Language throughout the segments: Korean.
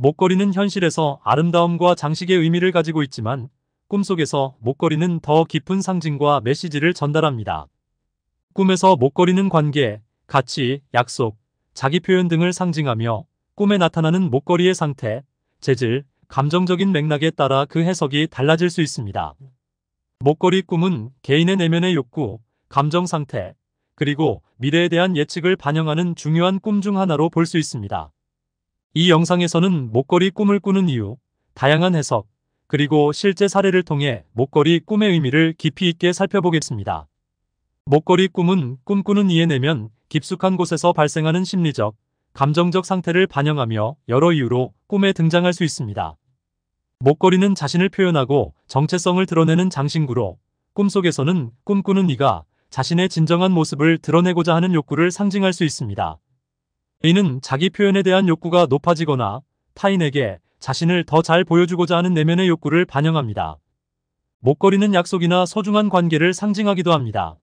목걸이는 현실에서 아름다움과 장식의 의미를 가지고 있지만 꿈속에서 목걸이는 더 깊은 상징과 메시지를 전달합니다. 꿈에서 목걸이는 관계, 가치, 약속, 자기 표현 등을 상징하며 꿈에 나타나는 목걸이의 상태, 재질, 감정적인 맥락에 따라 그 해석이 달라질 수 있습니다. 목걸이 꿈은 개인의 내면의 욕구, 감정 상태, 그리고 미래에 대한 예측을 반영하는 중요한 꿈 중 하나로 볼 수 있습니다. 이 영상에서는 목걸이 꿈을 꾸는 이유, 다양한 해석, 그리고 실제 사례를 통해 목걸이 꿈의 의미를 깊이 있게 살펴보겠습니다. 목걸이 꿈은 꿈꾸는 이에 내면 깊숙한 곳에서 발생하는 심리적, 감정적 상태를 반영하며 여러 이유로 꿈에 등장할 수 있습니다. 목걸이는 자신을 표현하고 정체성을 드러내는 장신구로 꿈속에서는 꿈꾸는 이가 자신의 진정한 모습을 드러내고자 하는 욕구를 상징할 수 있습니다. 이는 자기 표현에 대한 욕구가 높아지거나 타인에게 자신을 더 잘 보여주고자 하는 내면의 욕구를 반영합니다. 목걸이는 약속이나 소중한 관계를 상징하기도 합니다.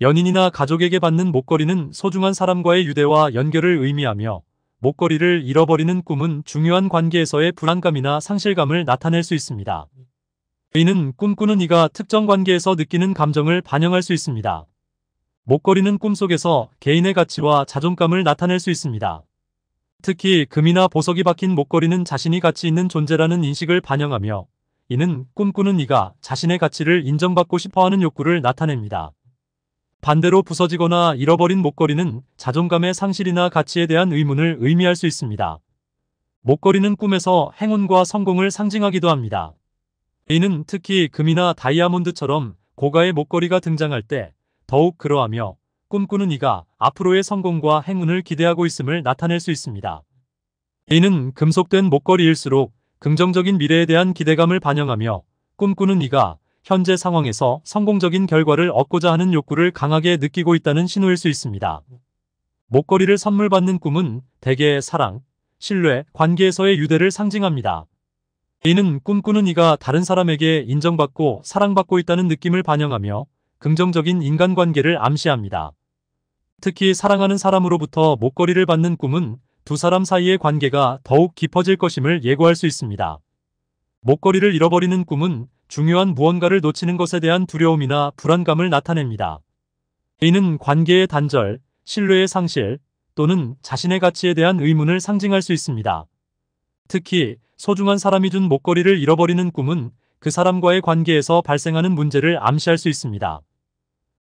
연인이나 가족에게 받는 목걸이는 소중한 사람과의 유대와 연결을 의미하며 목걸이를 잃어버리는 꿈은 중요한 관계에서의 불안감이나 상실감을 나타낼 수 있습니다. 의는 꿈꾸는 이가 특정 관계에서 느끼는 감정을 반영할 수 있습니다. 목걸이는 꿈속에서 개인의 가치와 자존감을 나타낼 수 있습니다. 특히 금이나 보석이 박힌 목걸이는 자신이 가치 있는 존재라는 인식을 반영하며 이는 꿈꾸는 이가 자신의 가치를 인정받고 싶어하는 욕구를 나타냅니다. 반대로 부서지거나 잃어버린 목걸이는 자존감의 상실이나 가치에 대한 의문을 의미할 수 있습니다. 목걸이는 꿈에서 행운과 성공을 상징하기도 합니다. 이는 특히 금이나 다이아몬드처럼 고가의 목걸이가 등장할 때 더욱 그러하며 꿈꾸는 이가 앞으로의 성공과 행운을 기대하고 있음을 나타낼 수 있습니다. 이는 금속된 목걸이일수록 긍정적인 미래에 대한 기대감을 반영하며 꿈꾸는 이가 현재 상황에서 성공적인 결과를 얻고자 하는 욕구를 강하게 느끼고 있다는 신호일 수 있습니다. 목걸이를 선물 받는 꿈은 대개 사랑, 신뢰, 관계에서의 유대를 상징합니다. 이는 꿈꾸는 이가 다른 사람에게 인정받고 사랑받고 있다는 느낌을 반영하며 긍정적인 인간관계를 암시합니다. 특히 사랑하는 사람으로부터 목걸이를 받는 꿈은 두 사람 사이의 관계가 더욱 깊어질 것임을 예고할 수 있습니다. 목걸이를 잃어버리는 꿈은 중요한 무언가를 놓치는 것에 대한 두려움이나 불안감을 나타냅니다. 이는 관계의 단절, 신뢰의 상실, 또는 자신의 가치에 대한 의문을 상징할 수 있습니다. 특히 소중한 사람이 준 목걸이를 잃어버리는 꿈은 그 사람과의 관계에서 발생하는 문제를 암시할 수 있습니다.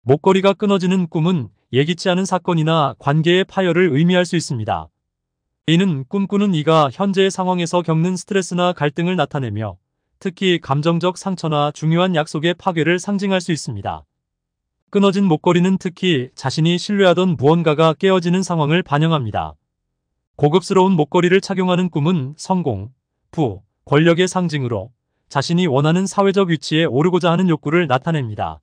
목걸이가 끊어지는 꿈은 예기치 않은 사건이나 관계의 파열을 의미할 수 있습니다. 이는 꿈꾸는 이가 현재의 상황에서 겪는 스트레스나 갈등을 나타내며 특히 감정적 상처나 중요한 약속의 파괴를 상징할 수 있습니다. 끊어진 목걸이는 특히 자신이 신뢰하던 무언가가 깨어지는 상황을 반영합니다. 고급스러운 목걸이를 착용하는 꿈은 성공, 부, 권력의 상징으로 자신이 원하는 사회적 위치에 오르고자 하는 욕구를 나타냅니다.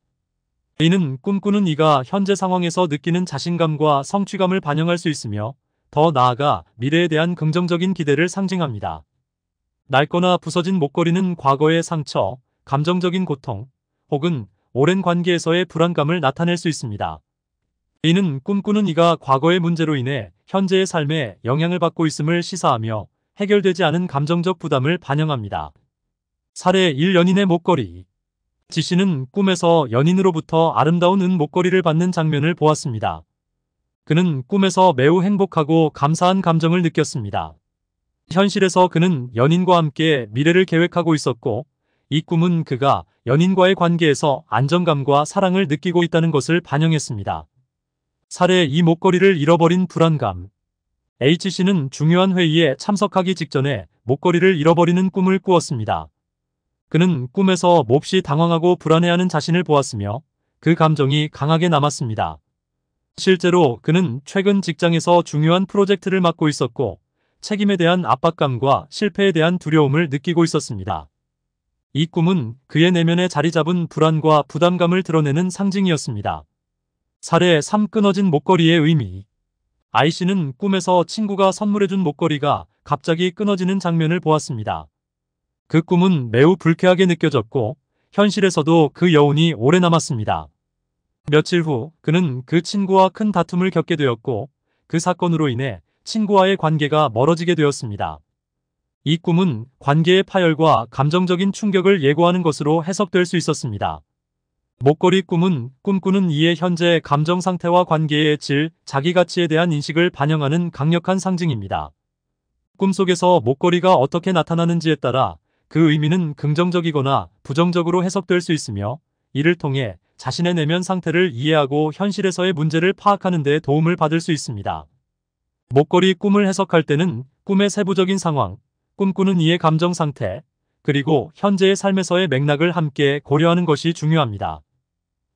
이는 꿈꾸는 이가 현재 상황에서 느끼는 자신감과 성취감을 반영할 수 있으며 더 나아가 미래에 대한 긍정적인 기대를 상징합니다. 낡거나 부서진 목걸이는 과거의 상처, 감정적인 고통, 혹은 오랜 관계에서의 불안감을 나타낼 수 있습니다. 이는 꿈꾸는 이가 과거의 문제로 인해 현재의 삶에 영향을 받고 있음을 시사하며 해결되지 않은 감정적 부담을 반영합니다. 사례 1. 연인의 목걸이 지씨는 꿈에서 연인으로부터 아름다운 은 목걸이를 받는 장면을 보았습니다. 그는 꿈에서 매우 행복하고 감사한 감정을 느꼈습니다. 현실에서 그는 연인과 함께 미래를 계획하고 있었고 이 꿈은 그가 연인과의 관계에서 안정감과 사랑을 느끼고 있다는 것을 반영했습니다. 사례 이 목걸이를 잃어버린 불안감 H씨는 중요한 회의에 참석하기 직전에 목걸이를 잃어버리는 꿈을 꾸었습니다. 그는 꿈에서 몹시 당황하고 불안해하는 자신을 보았으며 그 감정이 강하게 남았습니다. 실제로 그는 최근 직장에서 중요한 프로젝트를 맡고 있었고 책임에 대한 압박감과 실패에 대한 두려움을 느끼고 있었습니다. 이 꿈은 그의 내면에 자리 잡은 불안과 부담감을 드러내는 상징이었습니다. 사례 3 끊어진 목걸이의 의미 아이씨는 꿈에서 친구가 선물해준 목걸이가 갑자기 끊어지는 장면을 보았습니다. 그 꿈은 매우 불쾌하게 느껴졌고 현실에서도 그 여운이 오래 남았습니다. 며칠 후 그는 그 친구와 큰 다툼을 겪게 되었고 그 사건으로 인해 친구와의 관계가 멀어지게 되었습니다. 이 꿈은 관계의 파열과 감정적인 충격을 예고하는 것으로 해석될 수 있었습니다. 목걸이 꿈은 꿈꾸는 이의 현재 감정 상태와 관계의 질, 자기 가치에 대한 인식을 반영하는 강력한 상징입니다. 꿈속에서 목걸이가 어떻게 나타나는지에 따라 그 의미는 긍정적이거나 부정적으로 해석될 수 있으며 이를 통해 자신의 내면 상태를 이해하고 현실에서의 문제를 파악하는 데 도움을 받을 수 있습니다. 목걸이 꿈을 해석할 때는 꿈의 세부적인 상황, 꿈꾸는 이의 감정 상태, 그리고 현재의 삶에서의 맥락을 함께 고려하는 것이 중요합니다.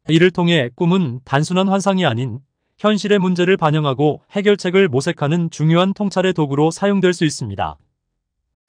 이를 통해 꿈은 단순한 환상이 아닌 현실의 문제를 반영하고 해결책을 모색하는 중요한 통찰의 도구로 사용될 수 있습니다.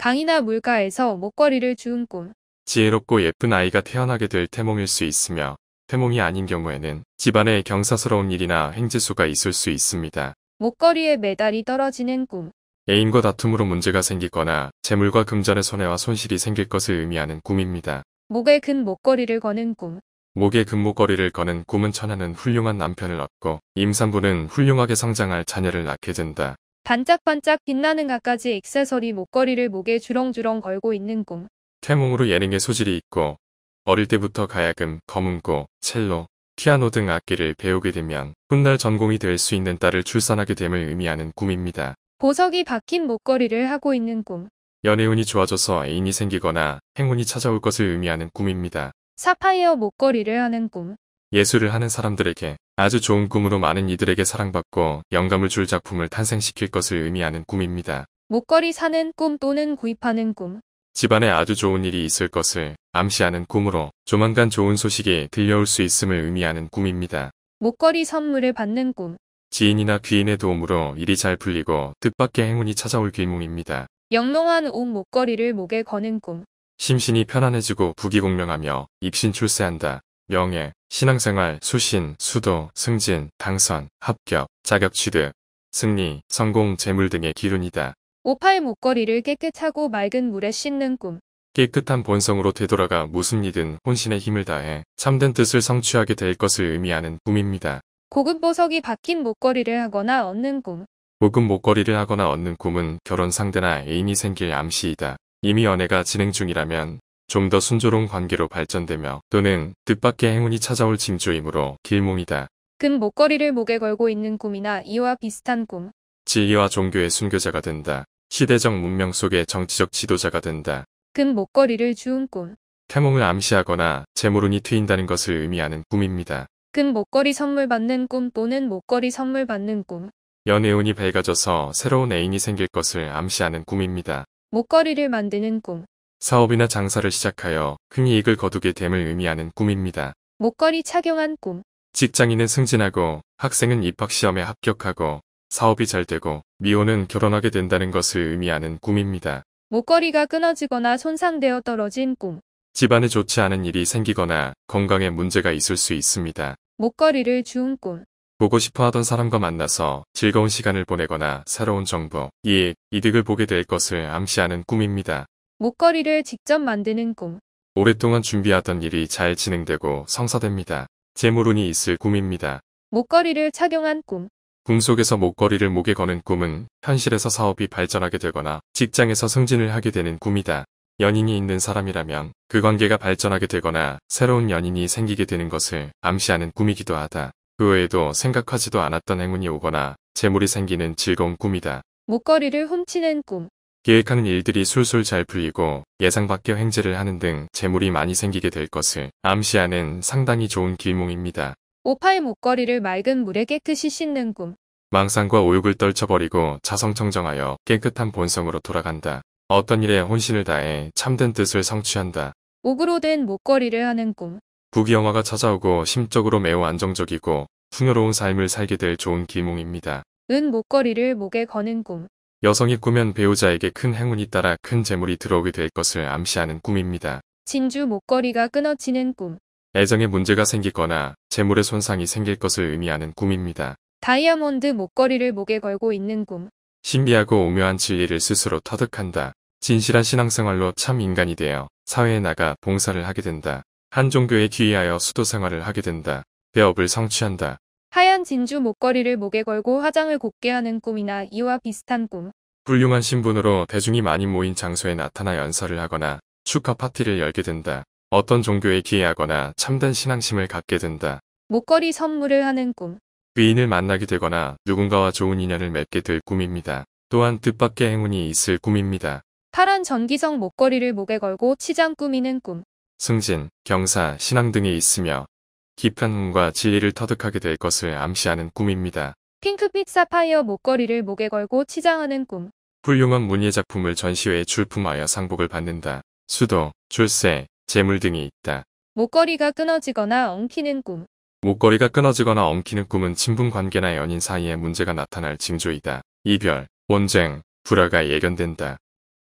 방이나 물가에서 목걸이를 주운 꿈. 지혜롭고 예쁜 아이가 태어나게 될 태몽일 수 있으며 태몽이 아닌 경우에는 집안에 경사스러운 일이나 행재수가 있을 수 있습니다. 목걸이에 메달이 떨어지는 꿈. 애인과 다툼으로 문제가 생기거나 재물과 금전의 손해와 손실이 생길 것을 의미하는 꿈입니다. 목에 금 목걸이를 거는 꿈. 목에 금목걸이를 거는 꿈은 천하는 훌륭한 남편을 얻고 임산부는 훌륭하게 성장할 자녀를 낳게 된다. 반짝반짝 빛나는 갖가지 액세서리 목걸이를 목에 주렁주렁 걸고 있는 꿈. 태몽으로 예능의 소질이 있고 어릴 때부터 가야금, 거문고, 첼로, 피아노 등 악기를 배우게 되면 훗날 전공이 될 수 있는 딸을 출산하게 됨을 의미하는 꿈입니다. 보석이 박힌 목걸이를 하고 있는 꿈. 연애운이 좋아져서 애인이 생기거나 행운이 찾아올 것을 의미하는 꿈입니다. 사파이어 목걸이를 하는 꿈. 예술을 하는 사람들에게 아주 좋은 꿈으로 많은 이들에게 사랑받고 영감을 줄 작품을 탄생시킬 것을 의미하는 꿈입니다. 목걸이 사는 꿈 또는 구입하는 꿈. 집안에 아주 좋은 일이 있을 것을 암시하는 꿈으로 조만간 좋은 소식이 들려올 수 있음을 의미하는 꿈입니다. 목걸이 선물을 받는 꿈. 지인이나 귀인의 도움으로 일이 잘 풀리고 뜻밖의 행운이 찾아올 길몽입니다. 영롱한 옷 목걸이를 목에 거는 꿈. 심신이 편안해지고 부귀공명하며 입신 출세한다. 영예, 신앙생활, 수신, 수도, 승진, 당선, 합격, 자격 취득, 승리, 성공, 재물 등의 기운이다. 오파의 목걸이를 깨끗하고 맑은 물에 씻는 꿈. 깨끗한 본성으로 되돌아가 무슨 일든 혼신의 힘을 다해 참된 뜻을 성취하게 될 것을 의미하는 꿈입니다. 고급 보석이 박힌 목걸이를 하거나 얻는 꿈. 고급 목걸이를 하거나 얻는 꿈은 결혼 상대나 애인이 생길 암시이다. 이미 연애가 진행 중이라면 좀더 순조로운 관계로 발전되며 또는 뜻밖의 행운이 찾아올 징조이므로 길몽이다. 금 목걸이를 목에 걸고 있는 꿈이나 이와 비슷한 꿈. 지위와 종교의 순교자가 된다. 시대적 문명 속의 정치적 지도자가 된다. 금 목걸이를 주운 꿈. 태몽을 암시하거나 재물운이 트인다는 것을 의미하는 꿈입니다. 금 목걸이 선물 받는 꿈 또는 목걸이 선물 받는 꿈. 연애운이 밝아져서 새로운 애인이 생길 것을 암시하는 꿈입니다. 목걸이를 만드는 꿈. 사업이나 장사를 시작하여 큰 이익을 거두게 됨을 의미하는 꿈입니다. 목걸이 착용한 꿈. 직장인은 승진하고 학생은 입학시험에 합격하고 사업이 잘 되고 미혼은 결혼하게 된다는 것을 의미하는 꿈입니다. 목걸이가 끊어지거나 손상되어 떨어진 꿈. 집안에 좋지 않은 일이 생기거나 건강에 문제가 있을 수 있습니다. 목걸이를 주운 꿈. 보고 싶어 하던 사람과 만나서 즐거운 시간을 보내거나 새로운 정보, 이익, 이득을 보게 될 것을 암시하는 꿈입니다. 목걸이를 직접 만드는 꿈. 오랫동안 준비하던 일이 잘 진행되고 성사됩니다. 재물운이 있을 꿈입니다. 목걸이를 착용한 꿈. 꿈속에서 목걸이를 목에 거는 꿈은 현실에서 사업이 발전하게 되거나 직장에서 승진을 하게 되는 꿈이다. 연인이 있는 사람이라면 그 관계가 발전하게 되거나 새로운 연인이 생기게 되는 것을 암시하는 꿈이기도 하다. 그 외에도 생각하지도 않았던 행운이 오거나 재물이 생기는 즐거운 꿈이다. 목걸이를 훔치는 꿈. 계획하는 일들이 술술 잘 풀리고 예상 밖의 행재를 하는 등 재물이 많이 생기게 될 것을 암시하는 상당히 좋은 길몽입니다. 오파의 목걸이를 맑은 물에 깨끗이 씻는 꿈. 망상과 오욕을 떨쳐버리고 자성청정하여 깨끗한 본성으로 돌아간다. 어떤 일에 혼신을 다해 참된 뜻을 성취한다. 옥으로 된 목걸이를 하는 꿈. 부귀영화가 찾아오고 심적으로 매우 안정적이고 풍요로운 삶을 살게 될 좋은 길몽입니다은 목걸이를 목에 거는 꿈. 여성이 꾸면 배우자에게 큰 행운이 따라 큰 재물이 들어오게 될 것을 암시하는 꿈입니다. 진주 목걸이가 끊어지는 꿈. 애정에 문제가 생기거나 재물의 손상이 생길 것을 의미하는 꿈입니다. 다이아몬드 목걸이를 목에 걸고 있는 꿈. 신비하고 오묘한 진리를 스스로 터득한다. 진실한 신앙생활로 참 인간이 되어 사회에 나가 봉사를 하게 된다. 한 종교에 귀의하여 수도생활을 하게 된다. 배업을 성취한다. 하얀 진주 목걸이를 목에 걸고 화장을 곱게 하는 꿈이나 이와 비슷한 꿈. 훌륭한 신분으로 대중이 많이 모인 장소에 나타나 연설을 하거나 축하 파티를 열게 된다. 어떤 종교에 기여하거나 참된 신앙심을 갖게 된다. 목걸이 선물을 하는 꿈. 귀인을 만나게 되거나 누군가와 좋은 인연을 맺게 될 꿈입니다. 또한 뜻밖의 행운이 있을 꿈입니다. 파란 전기성 목걸이를 목에 걸고 치장 꾸미는 꿈. 승진, 경사, 신앙 등이 있으며 깊은 흥과 진리를 터득하게 될 것을 암시하는 꿈입니다. 핑크빛 사파이어 목걸이를 목에 걸고 치장하는 꿈. 훌륭한 문예 작품을 전시회에 출품하여 상복을 받는다. 수도, 출세, 재물 등이 있다. 목걸이가 끊어지거나 엉키는 꿈. 목걸이가 끊어지거나 엉키는 꿈은 친분 관계나 연인 사이에 문제가 나타날 징조이다. 이별, 원쟁, 불화가 예견된다.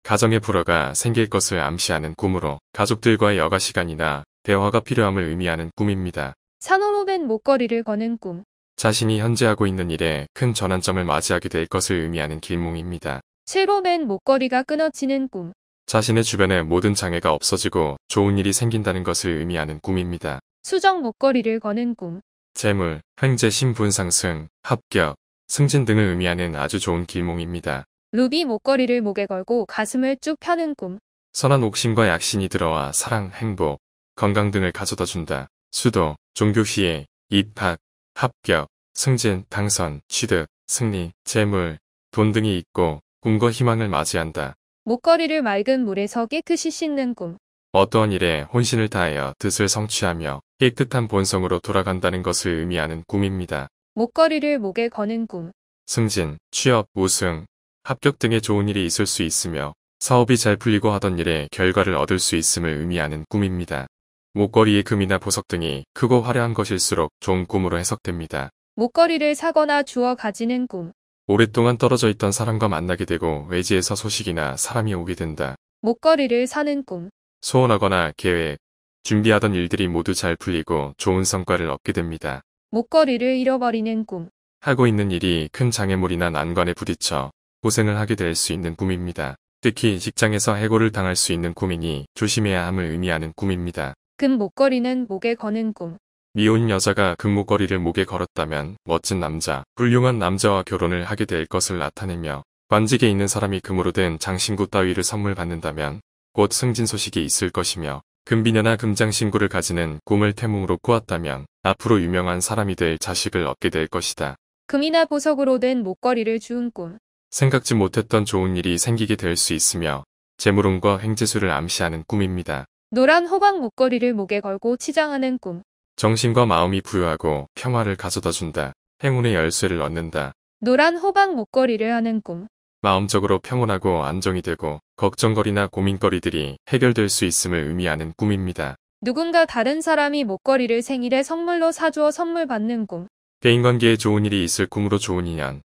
가정의 불화가 생길 것을 암시하는 꿈으로 가족들과의 여가 시간이나 대화가 필요함을 의미하는 꿈입니다. 산호로된 목걸이를 거는 꿈. 자신이 현재 하고 있는 일에 큰 전환점을 맞이하게 될 것을 의미하는 길몽입니다. 실로맨 목걸이가 끊어지는 꿈. 자신의 주변에 모든 장애가 없어지고 좋은 일이 생긴다는 것을 의미하는 꿈입니다. 수정 목걸이를 거는 꿈. 재물, 횡재 신분 상승, 합격, 승진 등을 의미하는 아주 좋은 길몽입니다. 루비 목걸이를 목에 걸고 가슴을 쭉 펴는 꿈. 선한 옥신과 약신이 들어와 사랑, 행복, 건강 등을 가져다 준다. 수도, 종교시에 입학, 합격, 승진, 당선, 취득, 승리, 재물, 돈 등이 있고 꿈과 희망을 맞이한다. 목걸이를 맑은 물에서 깨끗이 씻는 꿈. 어떠한 일에 혼신을 다하여 뜻을 성취하며 깨끗한 본성으로 돌아간다는 것을 의미하는 꿈입니다. 목걸이를 목에 거는 꿈. 승진, 취업, 우승, 합격 등의 좋은 일이 있을 수 있으며 사업이 잘 풀리고 하던 일에 결과를 얻을 수 있음을 의미하는 꿈입니다. 목걸이의 금이나 보석 등이 크고 화려한 것일수록 좋은 꿈으로 해석됩니다. 목걸이를 사거나 주어 가지는 꿈. 오랫동안 떨어져 있던 사람과 만나게 되고 외지에서 소식이나 사람이 오게 된다. 목걸이를 사는 꿈. 소원하거나 계획, 준비하던 일들이 모두 잘 풀리고 좋은 성과를 얻게 됩니다. 목걸이를 잃어버리는 꿈. 하고 있는 일이 큰 장애물이나 난관에 부딪혀 고생을 하게 될 수 있는 꿈입니다. 특히 직장에서 해고를 당할 수 있는 꿈이니 조심해야 함을 의미하는 꿈입니다. 금 목걸이는 목에 거는 꿈. 미혼 여자가 금 목걸이를 목에 걸었다면 멋진 남자, 훌륭한 남자와 결혼을 하게 될 것을 나타내며 관직에 있는 사람이 금으로 된 장신구 따위를 선물 받는다면 곧 승진 소식이 있을 것이며 금비녀나 금장신구를 가지는 꿈을 태몽으로 꾸었다면 앞으로 유명한 사람이 될 자식을 얻게 될 것이다. 금이나 보석으로 된 목걸이를 주운 꿈. 생각지 못했던 좋은 일이 생기게 될 수 있으며 재물운과 행재수를 암시하는 꿈입니다. 노란 호박 목걸이를 목에 걸고 치장하는 꿈. 정신과 마음이 부유하고 평화를 가져다 준다. 행운의 열쇠를 얻는다. 노란 호박 목걸이를 하는 꿈. 마음적으로 평온하고 안정이 되고 걱정거리나 고민거리들이 해결될 수 있음을 의미하는 꿈입니다. 누군가 다른 사람이 목걸이를 생일에 선물로 사주어 선물 받는 꿈. 개인관계에 좋은 일이 있을 꿈으로 좋은 인연,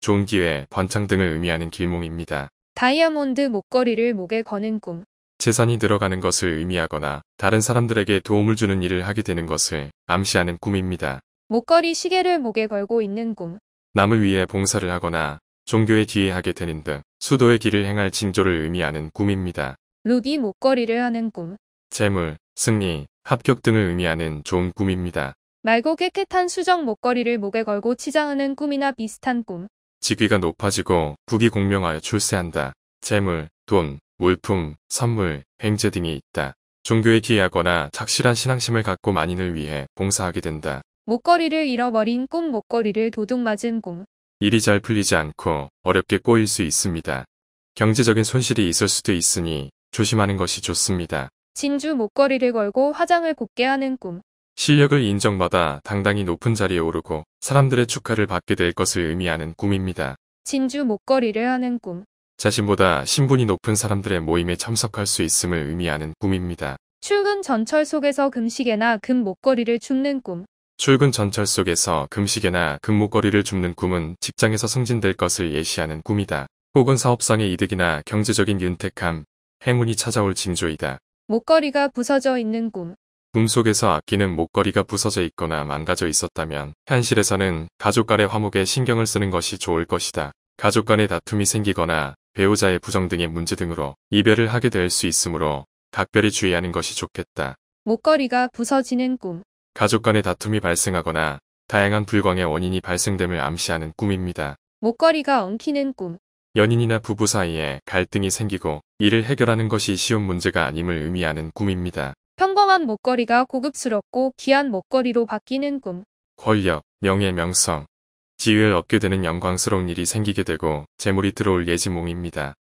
좋은 기회, 번창 등을 의미하는 길몽입니다. 다이아몬드 목걸이를 목에 거는 꿈. 재산이 늘어가는 것을 의미하거나 다른 사람들에게 도움을 주는 일을 하게 되는 것을 암시하는 꿈입니다. 목걸이 시계를 목에 걸고 있는 꿈. 남을 위해 봉사를 하거나 종교에 기여하게 되는 등 수도의 길을 행할 징조를 의미하는 꿈입니다. 루이 목걸이를 하는 꿈. 재물, 승리, 합격 등을 의미하는 좋은 꿈입니다. 말고 깨끗한 수정 목걸이를 목에 걸고 치장하는 꿈이나 비슷한 꿈. 직위가 높아지고 국이 공명하여 출세한다. 재물, 돈, 물품, 선물, 행제 등이 있다. 종교에 기이하거나 착실한 신앙심을 갖고 만인을 위해 봉사하게 된다. 목걸이를 잃어버린 꿈 목걸이를 도둑맞은 꿈. 일이 잘 풀리지 않고 어렵게 꼬일 수 있습니다. 경제적인 손실이 있을 수도 있으니 조심하는 것이 좋습니다. 진주 목걸이를 걸고 화장을 곱게 하는 꿈. 실력을 인정받아 당당히 높은 자리에 오르고 사람들의 축하를 받게 될 것을 의미하는 꿈입니다. 진주 목걸이를 하는 꿈. 자신보다 신분이 높은 사람들의 모임에 참석할 수 있음을 의미하는 꿈입니다. 출근 전철 속에서 금시계나 금 목걸이를 줍는 꿈. 출근 전철 속에서 금시계나 금 목걸이를 줍는 꿈은 직장에서 승진될 것을 예시하는 꿈이다. 혹은 사업상의 이득이나 경제적인 윤택함, 행운이 찾아올 징조이다. 목걸이가 부서져 있는 꿈. 꿈 속에서 아끼는 목걸이가 부서져 있거나 망가져 있었다면 현실에서는 가족 간의 화목에 신경을 쓰는 것이 좋을 것이다. 가족 간의 다툼이 생기거나 배우자의 부정 등의 문제 등으로 이별을 하게 될 수 있으므로 각별히 주의하는 것이 좋겠다. 목걸이가 부서지는 꿈. 가족 간의 다툼이 발생하거나 다양한 불광의 원인이 발생됨을 암시하는 꿈입니다. 목걸이가 엉키는 꿈. 연인이나 부부 사이에 갈등이 생기고 이를 해결하는 것이 쉬운 문제가 아님을 의미하는 꿈입니다. 평범한 목걸이가 고급스럽고 귀한 목걸이로 바뀌는 꿈. 권력, 명예, 명성, 지위를 얻게 되는 영광스러운 일이 생기게 되고 재물이 들어올 예지몽입니다.